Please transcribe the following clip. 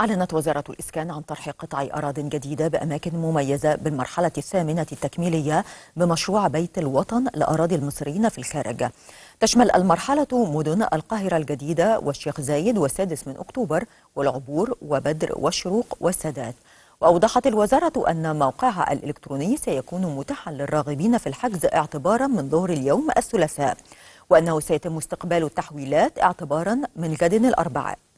أعلنت وزارة الإسكان عن طرح قطع أراض جديدة بأماكن مميزة بالمرحلة الثامنة التكميلية بمشروع بيت الوطن لأراضي المصريين في الخارج تشمل المرحلة مدن القاهرة الجديدة والشيخ زايد والسادس من أكتوبر والعبور وبدر والشروق والسادات وأوضحت الوزارة أن موقعها الإلكتروني سيكون متاحا للراغبين في الحجز اعتبارا من ظهر اليوم الثلاثاء وأنه سيتم استقبال التحويلات اعتبارا من غد الأربعاء